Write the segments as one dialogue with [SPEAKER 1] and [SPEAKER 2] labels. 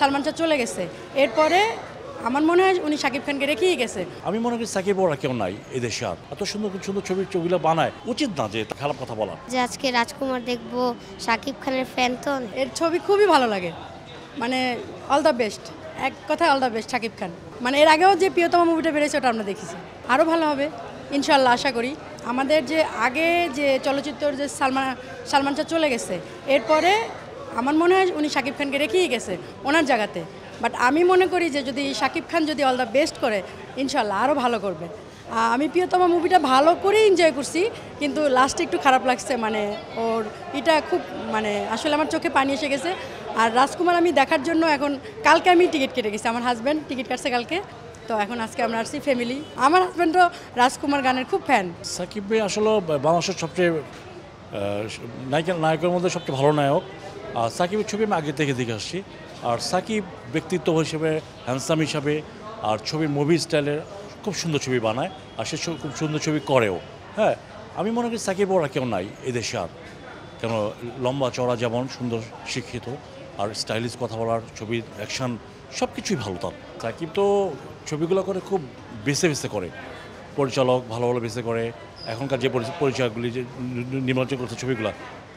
[SPEAKER 1] সালমান শাহ চলে গেছে এরপরে আমার মনে হয় উনি সাকিব খানকে রেখেই গেছে
[SPEAKER 2] আমি মনে করি সাকিব ওরা কেউ নাই এদেশে আর এত সুন্দর সুন্দর ছবির ছবিগুলো বানায় উচিত না যে খারাপ কথা বলা
[SPEAKER 1] যে আজকে রাজকুমার দেখবো সাকিব খানের ফ্যান তো এর ছবি খুবই ভালো লাগে মানে অল দ্য বেস্ট এক কথায় all the best Shakib Khan মানে এর আগেও যে প্রিয়তম মুভিটা বেরিয়েছে ওটা আমরা দেখেছি আরও ভালো হবে ইনশাল্লাহ আশা করি আমাদের যে আগে যে চলচ্চিত্র যে সালমান সালমান শাহ চলে গেছে এরপরে আমার মনে হয় উনি শাকিব খানকে রেখেই গেছে ওনার জায়গাতে বাট আমি মনে করি যে যদি শাকিব খান যদি অল দ্য বেস্ট করে ইনশাল্লাহ আরও ভালো করবে আমি প্রিয়তমা মুভিটা ভালো করেই এনজয় করছি কিন্তু লাস্টে একটু খারাপ লাগছে মানে ওর এটা খুব মানে আসলে আমার চোখে পানি এসে গেছে আর রাজকুমার আমি দেখার জন্য এখন কালকে আমি টিকিট কেটে গেছি আমার হাজব্যান্ড টিকিট কাটছে কালকে তো এখন আজকে আমরা আসছি ফ্যামিলি আমার হাজব্যান্ডও রাজকুমার গানের খুব ফ্যান
[SPEAKER 2] সাকিব ভাই আসলে বাংলাদেশের সবচেয়ে নায়িকা নায়কের মধ্যে সবচেয়ে ভালো নায়ক আর সাকিবের ছবি আমি আগে থেকে দেখে আসছি আর সাকিব ব্যক্তিত্ব হিসেবে হ্যান্ডসাম হিসাবে আর ছবির মুভি স্টাইলের খুব সুন্দর ছবি বানায় আর সে খুব সুন্দর ছবি করেও হ্যাঁ আমি মনে করি সাকিব ওরা কেউ নাই এদেশে আর কেন লম্বা চড়া যেমন সুন্দর শিক্ষিত আর স্টাইলিশ কথা বলার ছবি অ্যাকশান সব কিছুই ভালো তার সাকিব তো ছবিগুলো করে খুব বেছে বেছে করে পরিচালক ভালো ভালো বেছে করে এখনকার যে পরিচয়গুলি যে নির্মাণ করছে ছবিগুলো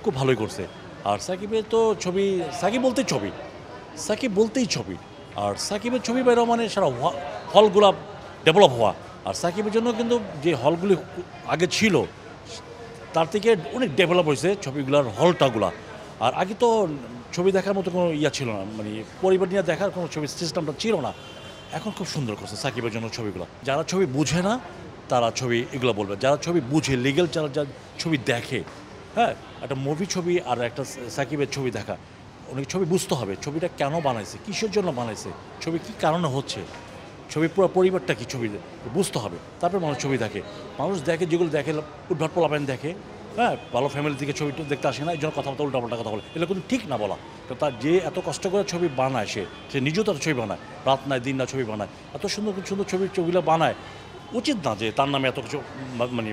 [SPEAKER 2] খুব ভালোই করছে আর সাকিবের তো ছবি সাকিব বলতেই ছবি সাকিব বলতেই ছবি আর সাকিবের ছবি বেরো মানে সারা হলগুলা ডেভেলপ হওয়া আর সাকিবের জন্য কিন্তু যে হলগুলি আগে ছিল তার থেকে অনেক ডেভেলপ হয়েছে ছবিগুলার হলটাগুলা আর আগে তো ছবি দেখার মতো কোনো ইয়া ছিল না মানে পরিবার নিয়ে দেখার কোনো ছবি সিস্টেমটা ছিল না এখন খুব সুন্দর করছে সাকিবের জন্য ছবিগুলো যারা ছবি বুঝে না তারা ছবি এগুলো বলবে যারা ছবি বুঝে লিগেল যারা ছবি দেখে হ্যাঁ একটা মুভি ছবি আর একটা সাকিবের ছবি দেখা অনেক ছবি বুঝতে হবে ছবিটা কেন বানাইছে কিসের জন্য বানাইছে ছবি কি কারণে হচ্ছে ছবি পুরো পরিবারটা কি ছবি বুঝতে হবে তারপরে মানুষ ছবি দেখে মানুষ দেখে যেগুলো দেখে উদ্ভাট পোলাপেন দেখে হ্যাঁ ভালো ফ্যামিলি থেকে ছবি দেখতে আসে না এই জন্য কথাবার্তা উল্টাপাল্টা কথা বলে এটা কিন্তু ঠিক না বলা তো তার যে এত কষ্ট করে ছবি বানায় সে সে নিজেও তার ছবি বানায় রাত নাই দিন না ছবি বানায় এত সুন্দর সুন্দর ছবি ছবিগুলো বানায় উচিত না যে তার নামে এত কিছু মানে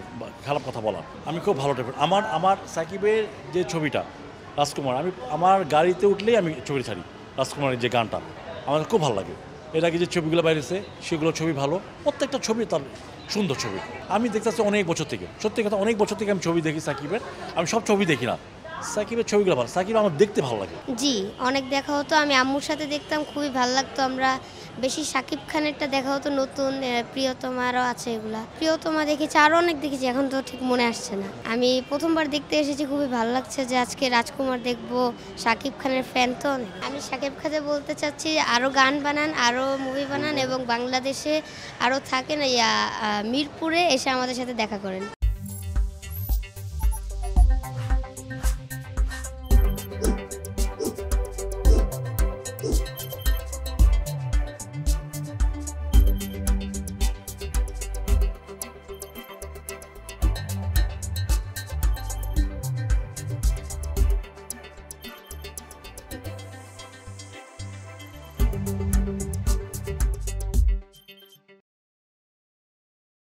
[SPEAKER 2] খারাপ কথা বলা আমি খুব ভালো টাইপ আমার আমার সাকিবের যে ছবিটা রাজকুমার আমি আমার গাড়িতে উঠলেই আমি ছবি ছাড়ি রাজকুমারের যে গানটা আমার খুব ভালো লাগে এর আগে যে ছবিগুলো বাইরেছে সেগুলো ছবি ভালো প্রত্যেকটা ছবি তার সুন্দর ছবি আমি দেখতেছি অনেক বছর থেকে সত্যি কথা অনেক বছর থেকে আমি ছবি দেখি সাকিবের আমি সব ছবি দেখি না সাকিবের ছবিগুলো ভালো সাকিব আমার দেখতে ভালো লাগে
[SPEAKER 3] জি অনেক দেখা হতো আমি আম্মুর সাথে দেখতাম খুবই ভালো লাগতো আমরা বেশি সাকিব খানেরটা দেখা হতো নতুন প্রিয়তমারও আছে এগুলা প্রিয়তমা দেখেছি আরও অনেক দেখেছি এখন তো ঠিক মনে আসছে না আমি প্রথমবার দেখতে এসেছি খুবই ভালো লাগছে যে আজকে রাজকুমার দেখব সাকিব খানের ফ্যান তো আমি সাকিব খানে বলতে চাচ্ছি আরও গান বানান আরও মুভি বানান এবং বাংলাদেশে আরও থাকেন মিরপুরে এসে আমাদের সাথে দেখা করেন